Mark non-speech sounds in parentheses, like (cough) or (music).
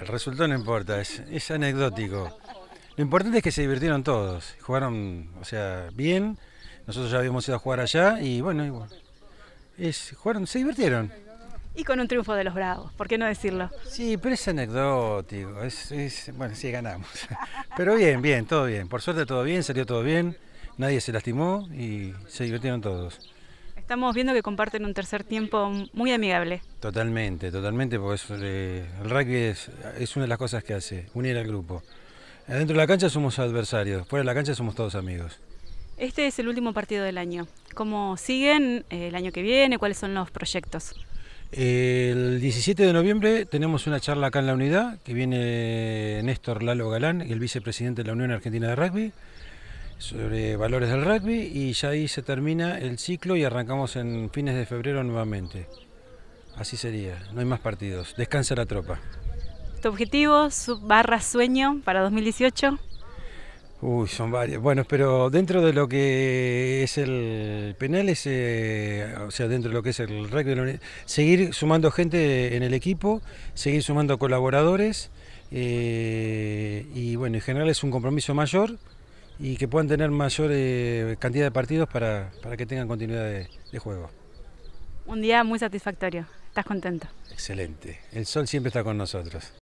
El resultado no importa, es, anecdótico. Lo importante es que se divirtieron todos, jugaron, o sea, bien. Nosotros ya habíamos ido a jugar allá y bueno, igual. Es, jugaron, se divirtieron. Y con un triunfo de los Bravos, ¿por qué no decirlo? Sí, pero es anecdótico, es, es bueno, sí ganamos. (laughs) Pero bien, bien, todo bien. Por suerte todo bien, salió todo bien, nadie se lastimó y se divirtieron todos. Estamos viendo que comparten un tercer tiempo muy amigable. Totalmente, totalmente, porque eh, el rugby es, una de las cosas que hace, unir al grupo. Adentro de la cancha somos adversarios, fuera de la cancha somos todos amigos. Este es el último partido del año. ¿Cómo siguen eh, el año que viene? ¿Cuáles son los proyectos? El 17 de noviembre tenemos una charla acá en la unidad que viene Néstor Lalo Galán, el vicepresidente de la Unión Argentina de Rugby sobre valores del rugby y ya ahí se termina el ciclo y arrancamos en fines de febrero nuevamente. Así sería, no hay más partidos. Descansa la tropa. ¿Tu objetivo barra sueño para 2018? Uy, son varios. Bueno, pero dentro de lo que es el penal, es, eh, o sea, dentro de lo que es el rugby, seguir sumando gente en el equipo, seguir sumando colaboradores eh, y bueno, en general es un compromiso mayor y que puedan tener mayor eh, cantidad de partidos para, que tengan continuidad de, juego. Un día muy satisfactorio, estás contento. Excelente, el sol siempre está con nosotros.